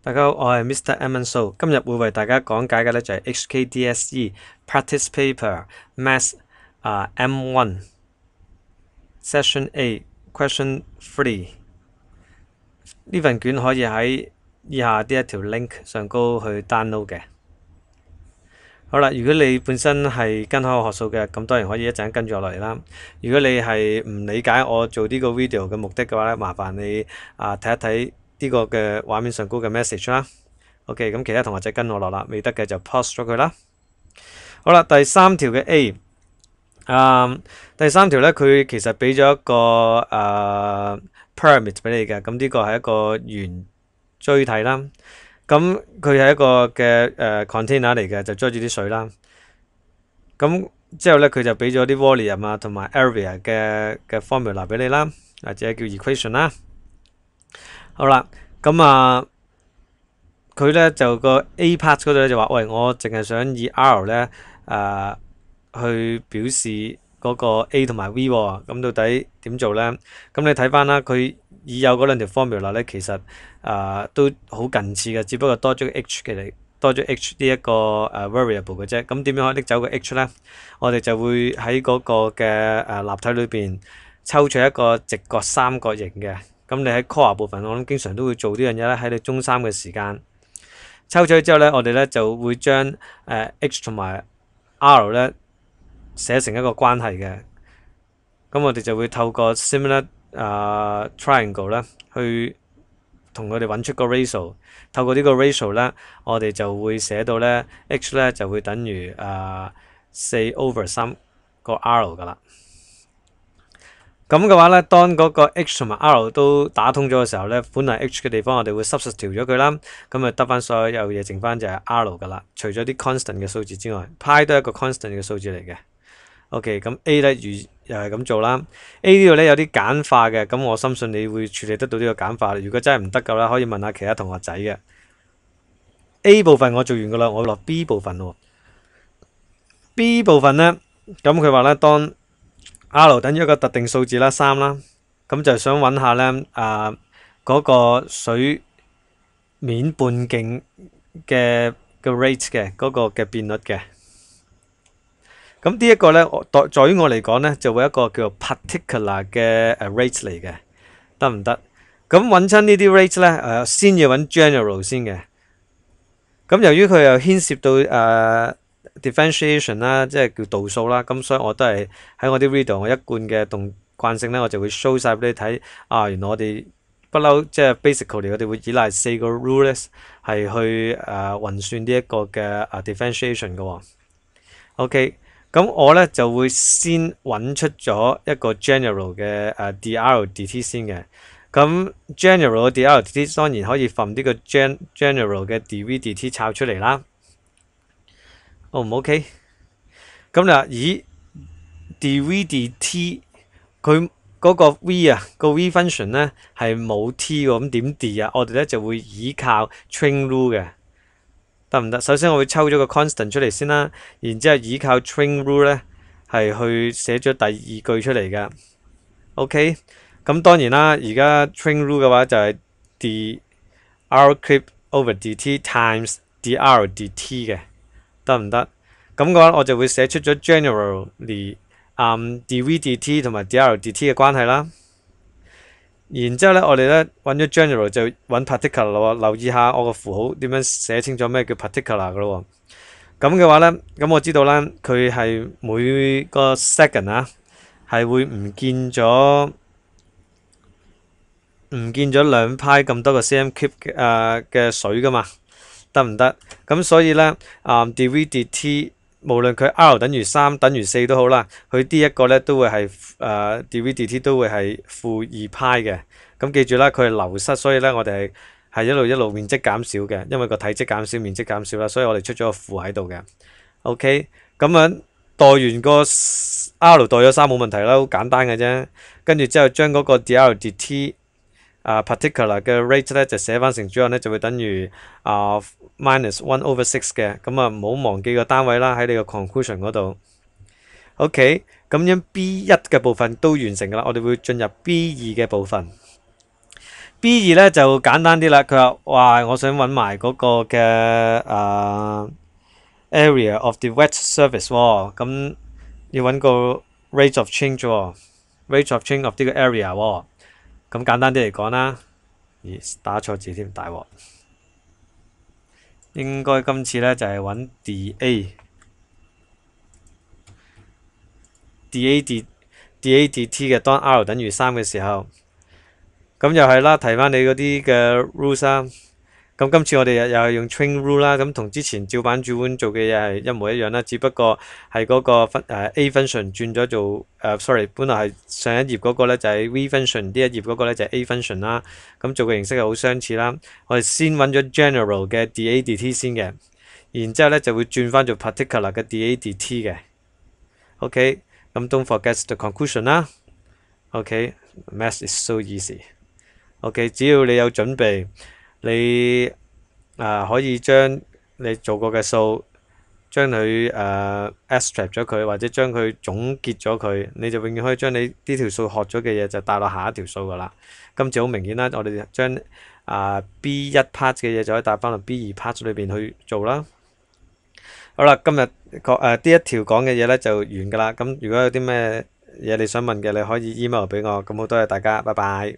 大家好，我系 Mr. Amos。今日会为大家讲解嘅咧就系 HKDSE Practice Paper Math 啊 M1 Session A Question Three 呢份卷可以喺以下呢一条 link 上高去 download 嘅。好啦，如果你本身系跟开我学数嘅，咁当然可以一阵跟住我嚟啦。如果你系唔理解我做呢个 video 嘅目的嘅话咧，麻烦你啊睇一睇。呢個嘅畫面上高嘅 message 啦，OK，咁其他同學仔跟我落啦，未得嘅就 post 咗佢啦。好啦，第三條嘅 A，誒第三條咧，佢其實俾咗一個誒 p e r m i t 俾你嘅，咁呢個係一個圓錐體啦。咁佢係一個嘅誒 container 嚟嘅，就載住啲水啦。咁之後咧，佢就俾咗啲 volume 啊，同埋 area 嘅嘅 formula 俾你啦，或者叫 equation 啦。好啦，咁啊，佢咧就個 A part 嗰度就話：喂，我淨係想以 R 咧誒去表示嗰個 A 同埋 V 喎。咁到底點做咧？咁你睇翻啦，佢已有嗰兩條 formula 咧，其實誒都好近似嘅，只不過多咗 H 嘅，多咗 H 呢一個誒 variable 嘅啫。咁點樣可以拎走個 H 咧？我哋就會喺嗰個嘅誒立體裏邊抽取一個直角三角形嘅。咁你喺 core 部分，我諗經常都會做呢樣嘢咧。喺你中三嘅時間抽取之後咧，我哋咧就會將誒 x 同埋 r 咧寫成一個關係嘅。咁我哋就會透過 similar 啊 triangle 咧去同佢哋揾出個 ratio。透過呢個 ratio 咧，我哋就會寫到咧 x 咧就會等於啊四 over 三个 r 噶啦。咁嘅话咧，当嗰个 h 同埋 R 都打通咗嘅时候咧，本来 h 嘅地方我哋会 s u b t r t 咗佢啦，咁啊得翻所有有嘢剩翻就系 R 噶啦，除咗啲 constant 嘅数字之外，派都一个 constant 嘅数字嚟嘅。OK，咁 a 咧如又系咁做啦。a 呢度咧有啲简化嘅，咁我深信你会处理得到呢个简化。如果真系唔得嘅啦，可以问下其他同学仔嘅。a 部分我做完噶啦，我落 b 部分。b 部分咧，咁佢话咧当。R 等於一個特定數字啦，三啦，咁就想揾下咧，啊嗰個水面半徑嘅嘅 rate 嘅嗰個嘅變率嘅。咁呢一個咧，在在於我嚟講咧，就會一個叫做 particular 嘅 rate 嚟嘅，得唔得？咁揾親呢啲 rate 咧，誒先要揾 general 先嘅。咁由於佢又牽涉到誒。differentiation 啦，即係叫度數啦，咁所以我都係喺我啲 read 度，我一貫嘅動慣性咧，我就會 show 晒俾你睇。啊，原來我哋不嬲，即係 basically 我哋會依賴四個 rules 係去誒運算呢一個嘅誒 differentiation 嘅喎。OK，咁我咧就會先揾出咗一個 general 嘅誒 d r d t 先嘅。咁 general 嘅 d r d t 當然可以 f 呢個 gen general 嘅 d v d t 抄出嚟啦。O 唔 OK？咁你咦 d v d t，佢嗰個 v 啊，個 v function 咧係冇 t 喎，咁點 d 啊？我哋咧就會依靠 t r a i n rule 嘅，得唔得？首先我會抽咗個 constant 出嚟先啦，然之後依靠 t r a i n rule 咧係去寫咗第二句出嚟嘅。OK，咁當然啦，而家 t r a i n rule 嘅話就係 d r clip over d t times d r d t 嘅。得唔得？咁嘅話，我就會寫出咗 generally 啊 dvdt 同埋 drdt 嘅關係啦。然之後咧，我哋咧揾咗 general 就揾 particular 咯。留意下我個符號點樣寫清楚咩叫 particular 嘅咯咁嘅話咧，咁我知道咧，佢係每個 second 啊，係會唔見咗唔見咗兩派咁多個 cm cube 嘅水噶嘛。得唔得？咁所以呢，啊，dV/dt 无论佢 r 等于三等于四都好啦，佢呢一个呢都会系诶 dV/dt 都会系负二派嘅。咁记住啦，佢系流失，所以呢，我哋系一路一路面积减少嘅，因为个体积减少，面积减少啦，所以我哋出咗个负喺度嘅。OK，咁样代完个 r 代咗三冇问题啦，好简单嘅啫。跟住之后将嗰个 d r d t 啊，particular 嘅 rate 咧就寫翻成主後咧就會等於啊 minus one over six 嘅，咁啊唔好忘記個單位啦，喺你個 conclusion 嗰度。OK，咁樣 B 一嘅部分都完成噶啦，我哋會進入 B 二嘅部分。B 二咧就簡單啲啦，佢話：哇，我想揾埋嗰個嘅啊 area of d e w e t service 喎，咁要揾個 rate of change 喎，rate of change of 呢個 area 喎。咁簡單啲嚟講啦，咦打錯字添大鑊，應該今次咧就係揾 d a d a d d a d t 嘅當 r 等於三嘅時候，咁又係啦，提翻你嗰啲嘅 rule s 啊。咁今次我哋又又用 train rule 啦，咁同之前照版主碗做嘅嘢係一模一樣啦，只不過係嗰個分 a function 轉咗做誒，sorry，本來係上一頁嗰個咧就係 v function，呢一頁嗰個咧就係 a function 啦。咁做嘅形式係好相似啦。我哋先揾咗 general 嘅 d a d t 先嘅，然之後咧就會轉翻做 particular 嘅 d a d t 嘅。OK，咁 don't forget the conclusion 啦。OK，maths is so easy。OK，只要你有準備。你啊可以將你做過嘅數，將佢誒 extract 咗佢，或者將佢總結咗佢，你就永遠可以將你呢條數學咗嘅嘢就帶落下一條數噶啦。今次好明顯啦，我哋將啊 B 一 part 嘅嘢就可以帶翻落 B 二 part 裏邊去做啦。好啦，今日講誒呢一條講嘅嘢咧就完噶啦。咁如果有啲咩嘢你想問嘅，你可以 email 俾我。咁好多謝大家，拜拜。